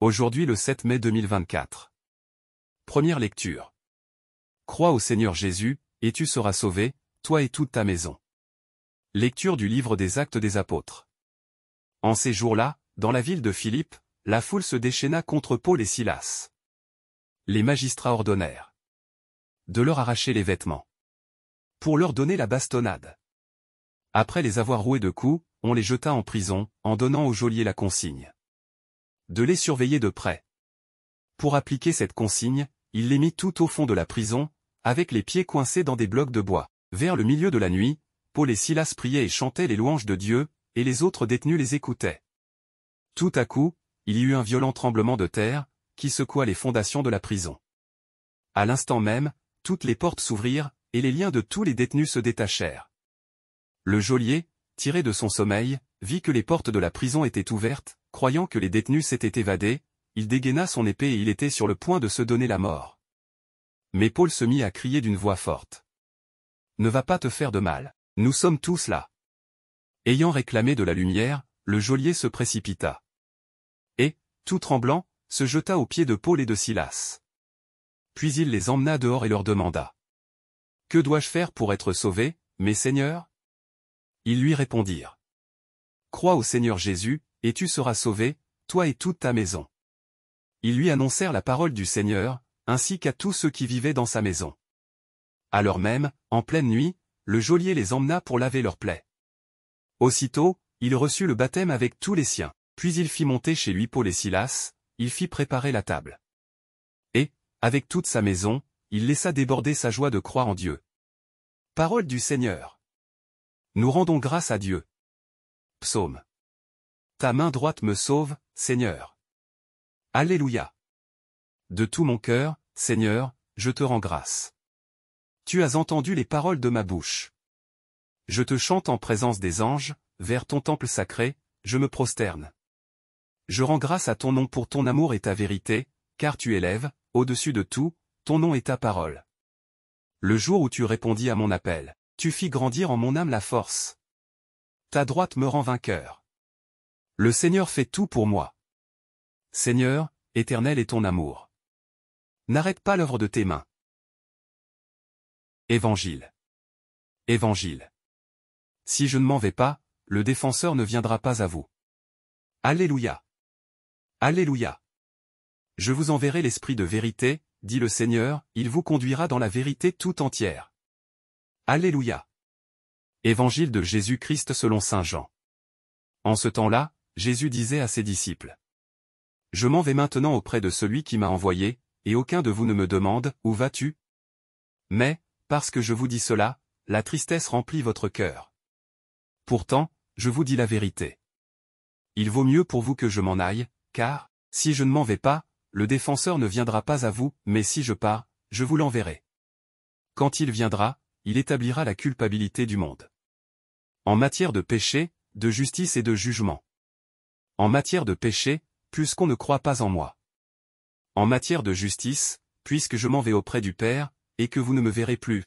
Aujourd'hui le 7 mai 2024. Première lecture. Crois au Seigneur Jésus, et tu seras sauvé, toi et toute ta maison. Lecture du livre des Actes des Apôtres. En ces jours-là, dans la ville de Philippe, la foule se déchaîna contre Paul et Silas. Les magistrats ordonnèrent de leur arracher les vêtements. Pour leur donner la bastonnade. Après les avoir roués de coups, on les jeta en prison, en donnant au geôlier la consigne de les surveiller de près. Pour appliquer cette consigne, il les mit tout au fond de la prison, avec les pieds coincés dans des blocs de bois. Vers le milieu de la nuit, Paul et Silas priaient et chantaient les louanges de Dieu, et les autres détenus les écoutaient. Tout à coup, il y eut un violent tremblement de terre, qui secoua les fondations de la prison. À l'instant même, toutes les portes s'ouvrirent, et les liens de tous les détenus se détachèrent. Le geôlier, tiré de son sommeil, vit que les portes de la prison étaient ouvertes, croyant que les détenus s'étaient évadés, il dégaina son épée et il était sur le point de se donner la mort. Mais Paul se mit à crier d'une voix forte. Ne va pas te faire de mal. Nous sommes tous là. Ayant réclamé de la lumière, le geôlier se précipita. Et, tout tremblant, se jeta aux pieds de Paul et de Silas. Puis il les emmena dehors et leur demanda. Que dois-je faire pour être sauvé, mes seigneurs ils lui répondirent. Crois au Seigneur Jésus, et tu seras sauvé, toi et toute ta maison. Ils lui annoncèrent la parole du Seigneur, ainsi qu'à tous ceux qui vivaient dans sa maison. Alors même, en pleine nuit, le geôlier les emmena pour laver leurs plaies. Aussitôt, il reçut le baptême avec tous les siens, puis il fit monter chez lui Paul et Silas, il fit préparer la table. Et, avec toute sa maison, il laissa déborder sa joie de croire en Dieu. Parole du Seigneur. Nous rendons grâce à Dieu. Psaume. Ta main droite me sauve, Seigneur. Alléluia. De tout mon cœur, Seigneur, je te rends grâce. Tu as entendu les paroles de ma bouche. Je te chante en présence des anges, vers ton temple sacré, je me prosterne. Je rends grâce à ton nom pour ton amour et ta vérité, car tu élèves, au-dessus de tout, ton nom et ta parole. Le jour où tu répondis à mon appel. Tu fis grandir en mon âme la force. Ta droite me rend vainqueur. Le Seigneur fait tout pour moi. Seigneur, éternel est ton amour. N'arrête pas l'œuvre de tes mains. Évangile. Évangile. Si je ne m'en vais pas, le défenseur ne viendra pas à vous. Alléluia. Alléluia. Je vous enverrai l'esprit de vérité, dit le Seigneur, il vous conduira dans la vérité tout entière. Alléluia. Évangile de Jésus-Christ selon Saint Jean. En ce temps-là, Jésus disait à ses disciples. Je m'en vais maintenant auprès de celui qui m'a envoyé, et aucun de vous ne me demande, où vas-tu Mais, parce que je vous dis cela, la tristesse remplit votre cœur. Pourtant, je vous dis la vérité. Il vaut mieux pour vous que je m'en aille, car, si je ne m'en vais pas, le défenseur ne viendra pas à vous, mais si je pars, je vous l'enverrai. Quand il viendra, il établira la culpabilité du monde. En matière de péché, de justice et de jugement. En matière de péché, puisqu'on ne croit pas en moi. En matière de justice, puisque je m'en vais auprès du Père, et que vous ne me verrez plus.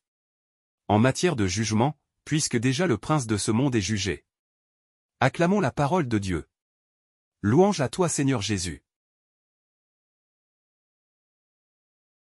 En matière de jugement, puisque déjà le prince de ce monde est jugé. Acclamons la parole de Dieu. Louange à toi Seigneur Jésus.